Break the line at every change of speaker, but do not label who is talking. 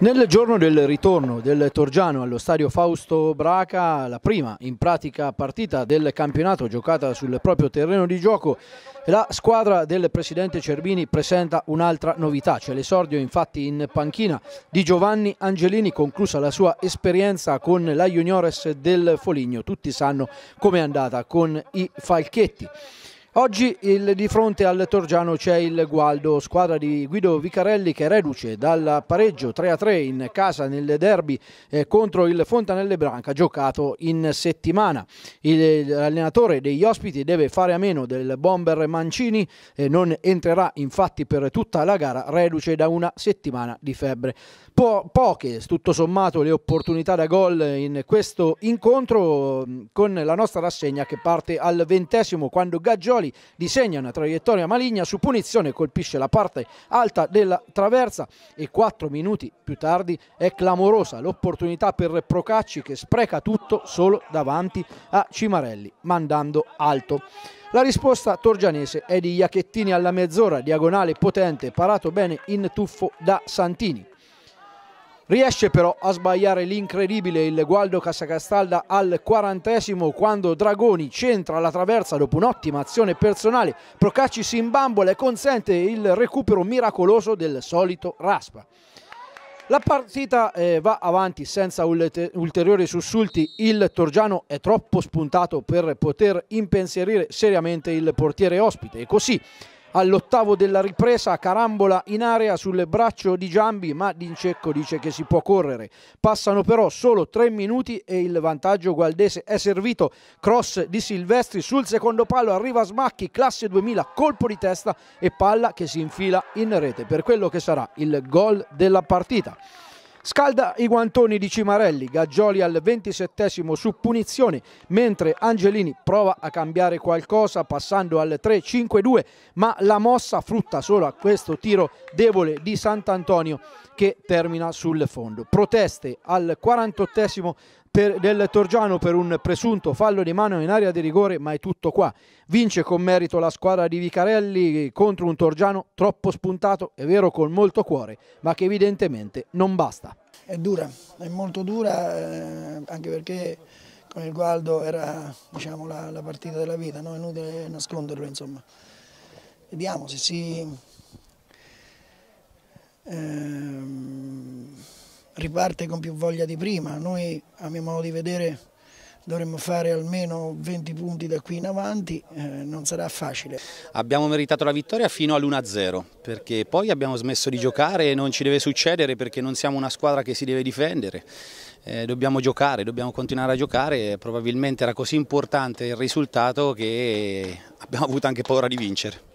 Nel giorno del ritorno del Torgiano allo stadio Fausto Braca, la prima in pratica partita del campionato giocata sul proprio terreno di gioco, la squadra del presidente Cervini presenta un'altra novità, c'è l'esordio infatti in panchina di Giovanni Angelini, conclusa la sua esperienza con la Juniores del Foligno, tutti sanno com'è andata con i Falchetti. Oggi il, di fronte al Torgiano c'è il Gualdo, squadra di Guido Vicarelli che reduce dal pareggio 3-3 in casa nel derby eh, contro il Fontanelle Branca giocato in settimana. L'allenatore degli ospiti deve fare a meno del bomber Mancini, eh, non entrerà infatti per tutta la gara, reduce da una settimana di febbre. Po poche, tutto sommato, le opportunità da gol in questo incontro mm, con la nostra rassegna che parte al ventesimo quando Gaggioli Calderoli disegna una traiettoria maligna, su punizione colpisce la parte alta della traversa e quattro minuti più tardi è clamorosa l'opportunità per Procacci che spreca tutto solo davanti a Cimarelli, mandando alto. La risposta torgianese è di Iachettini alla mezz'ora, diagonale potente, parato bene in tuffo da Santini. Riesce però a sbagliare l'incredibile il Gualdo Casacastalda al quarantesimo quando Dragoni centra la traversa dopo un'ottima azione personale. Procacci si imbambola e consente il recupero miracoloso del solito Raspa. La partita eh, va avanti senza ulteriori sussulti, il Torgiano è troppo spuntato per poter impensierire seriamente il portiere ospite e così All'ottavo della ripresa, carambola in area sul braccio di Giambi, ma D'Incecco dice che si può correre. Passano però solo tre minuti e il vantaggio gualdese è servito. Cross di Silvestri sul secondo palo, arriva Smacchi, classe 2000, colpo di testa e palla che si infila in rete per quello che sarà il gol della partita. Scalda i guantoni di Cimarelli, Gaggioli al 27 su punizione, mentre Angelini prova a cambiare qualcosa passando al 3-5-2, ma la mossa frutta solo a questo tiro debole di Sant'Antonio che termina sul fondo. Proteste al 48 per, del Torgiano per un presunto fallo di mano in area di rigore, ma è tutto qua. Vince con merito la squadra di Vicarelli contro un Torgiano troppo spuntato, è vero con molto cuore, ma che evidentemente
non basta. È dura, è molto dura, eh, anche perché con il Gualdo era diciamo, la, la, partita della vita, no? è inutile nasconderlo. Insomma. Vediamo se si... Ehm riparte con più voglia di prima. Noi, a mio modo di vedere, dovremmo fare almeno 20 punti da qui in avanti, eh, non sarà facile.
Abbiamo meritato la vittoria fino all'1-0 perché poi abbiamo smesso di giocare e non ci deve succedere perché non siamo una squadra che si deve difendere. Eh, dobbiamo giocare, dobbiamo continuare a giocare, probabilmente era così importante il risultato che abbiamo avuto anche paura di vincere.